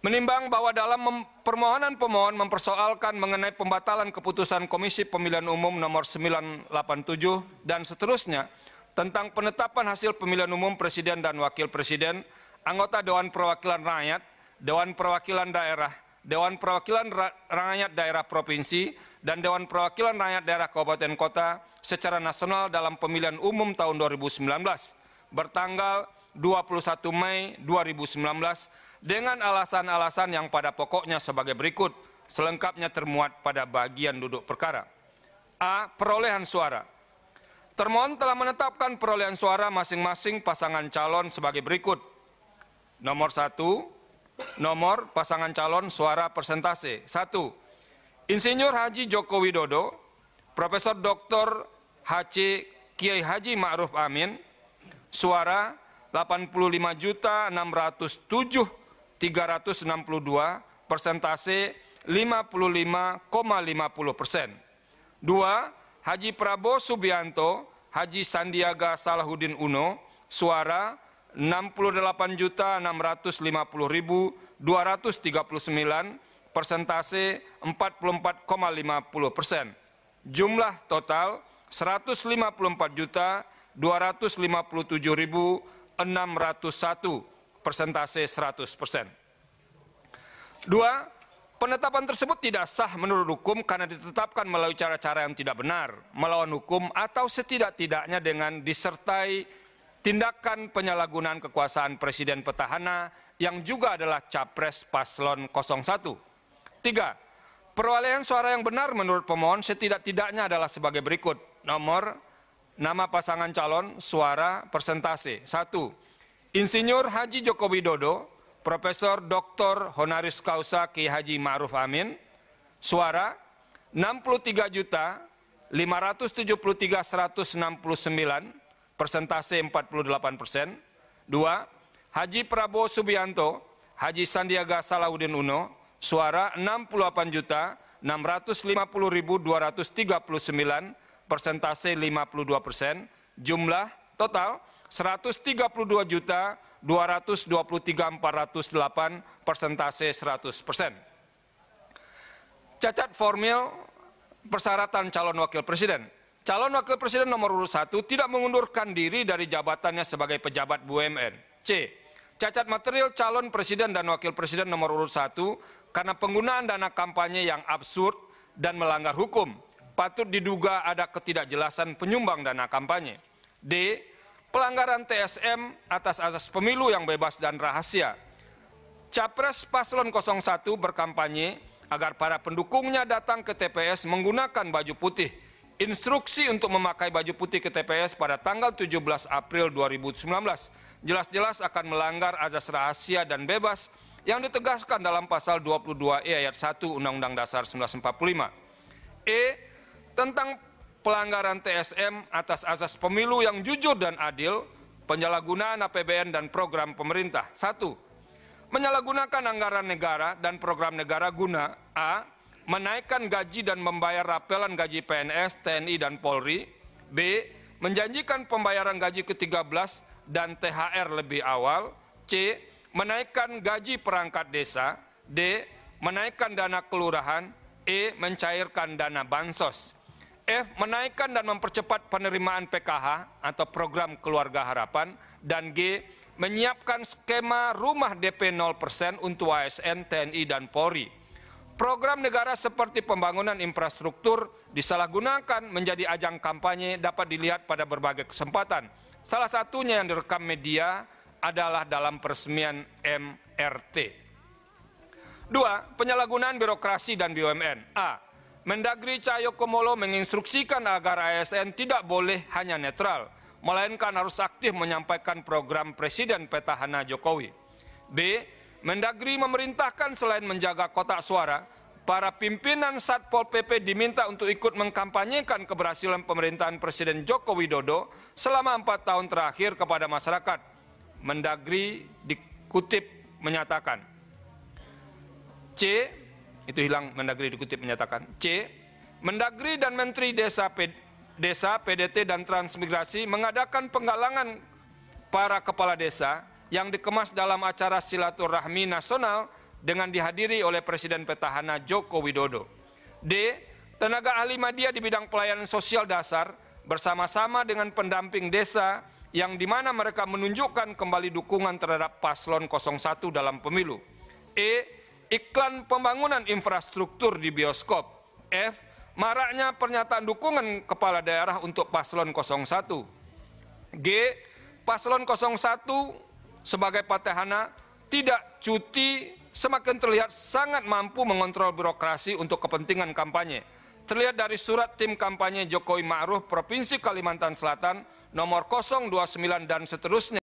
Menimbang bahwa dalam permohonan pemohon mempersoalkan mengenai pembatalan keputusan Komisi Pemilihan Umum nomor 987 dan seterusnya tentang penetapan hasil pemilihan umum presiden dan wakil presiden, anggota Dewan Perwakilan Rakyat, Dewan Perwakilan Daerah, Dewan Perwakilan Rakyat Daerah Provinsi, dan Dewan Perwakilan Rakyat Daerah Kabupaten Kota secara nasional dalam pemilihan umum tahun 2019 bertanggal 21 Mei 2019 dengan alasan-alasan yang pada pokoknya sebagai berikut, selengkapnya termuat pada bagian duduk perkara. A. Perolehan suara. Termohon telah menetapkan perolehan suara masing-masing pasangan calon sebagai berikut. Nomor 1, nomor pasangan calon suara persentase. 1. Insinyur Haji Joko Widodo, Profesor Dr. HC Kiai Haji Ma'ruf Amin, suara 85.607 362 persentase 55,50 persen. Dua Haji Prabowo Subianto, Haji Sandiaga Salahuddin Uno, suara 68.650.239 persentase 44,50 persen. Jumlah total 154 juta 257.601 persentase 100%. persen. Dua, penetapan tersebut tidak sah menurut hukum karena ditetapkan melalui cara-cara yang tidak benar, melawan hukum atau setidak-tidaknya dengan disertai tindakan penyalahgunaan kekuasaan Presiden Petahana yang juga adalah Capres Paslon 01. Tiga, perolehan suara yang benar menurut pemohon setidak-tidaknya adalah sebagai berikut. Nomor, nama pasangan calon, suara, persentase. Satu, Insinyur Haji Joko Widodo, Profesor Dr. Honoris Causa Ki Haji Ma'ruf Amin, suara 63 juta 573.169 persentase 48 persen. Dua, Haji Prabowo Subianto, Haji Sandiaga Salahuddin Uno, suara 68 juta 650.239 persentase 52 persen. Jumlah total 132 juta 223.408 persentase 100 persen. Cacat formil persyaratan calon wakil presiden. Calon wakil presiden nomor urut satu tidak mengundurkan diri dari jabatannya sebagai pejabat BUMN. C. Cacat material calon presiden dan wakil presiden nomor urut satu karena penggunaan dana kampanye yang absurd dan melanggar hukum. Patut diduga ada ketidakjelasan penyumbang dana kampanye. D pelanggaran TSM atas asas pemilu yang bebas dan rahasia. Capres Paslon 01 berkampanye agar para pendukungnya datang ke TPS menggunakan baju putih. Instruksi untuk memakai baju putih ke TPS pada tanggal 17 April 2019 jelas-jelas akan melanggar azas rahasia dan bebas yang ditegaskan dalam pasal 22E ayat 1 Undang-Undang Dasar 1945. E tentang pelanggaran TSM atas asas pemilu yang jujur dan adil, penyalahgunaan APBN dan program pemerintah. Satu, menyalahgunakan anggaran negara dan program negara guna A. Menaikkan gaji dan membayar rapelan gaji PNS, TNI, dan Polri. B. Menjanjikan pembayaran gaji ke-13 dan THR lebih awal. C. Menaikkan gaji perangkat desa. D. Menaikkan dana kelurahan. E. Mencairkan dana bansos. F. Eh, menaikkan dan mempercepat penerimaan PKH atau program keluarga harapan dan G menyiapkan skema rumah DP 0% untuk ASN, TNI dan Polri. Program negara seperti pembangunan infrastruktur disalahgunakan menjadi ajang kampanye dapat dilihat pada berbagai kesempatan. Salah satunya yang direkam media adalah dalam peresmian MRT. Dua, penyalahgunaan birokrasi dan BUMN. A. Mendagri Cahyokumolo menginstruksikan agar ASN tidak boleh hanya netral, melainkan harus aktif menyampaikan program Presiden Petahana Jokowi. B. Mendagri memerintahkan selain menjaga kotak suara, para pimpinan Satpol PP diminta untuk ikut mengkampanyekan keberhasilan pemerintahan Presiden Joko Widodo selama empat tahun terakhir kepada masyarakat. Mendagri dikutip menyatakan, C. Itu hilang Mendagri dikutip menyatakan. C. Mendagri dan Menteri Desa, P, Desa PDT dan Transmigrasi mengadakan penggalangan para kepala desa yang dikemas dalam acara silaturahmi nasional dengan dihadiri oleh Presiden Petahana Joko Widodo. D. Tenaga ahli media di bidang pelayanan sosial dasar bersama-sama dengan pendamping desa yang di mana mereka menunjukkan kembali dukungan terhadap paslon 01 dalam pemilu. E iklan pembangunan infrastruktur di bioskop. F. Maraknya pernyataan dukungan kepala daerah untuk paslon 01. G. Paslon 01 sebagai patehana tidak cuti semakin terlihat sangat mampu mengontrol birokrasi untuk kepentingan kampanye. Terlihat dari surat tim kampanye Jokowi Ma'ruf Provinsi Kalimantan Selatan nomor 029 dan seterusnya.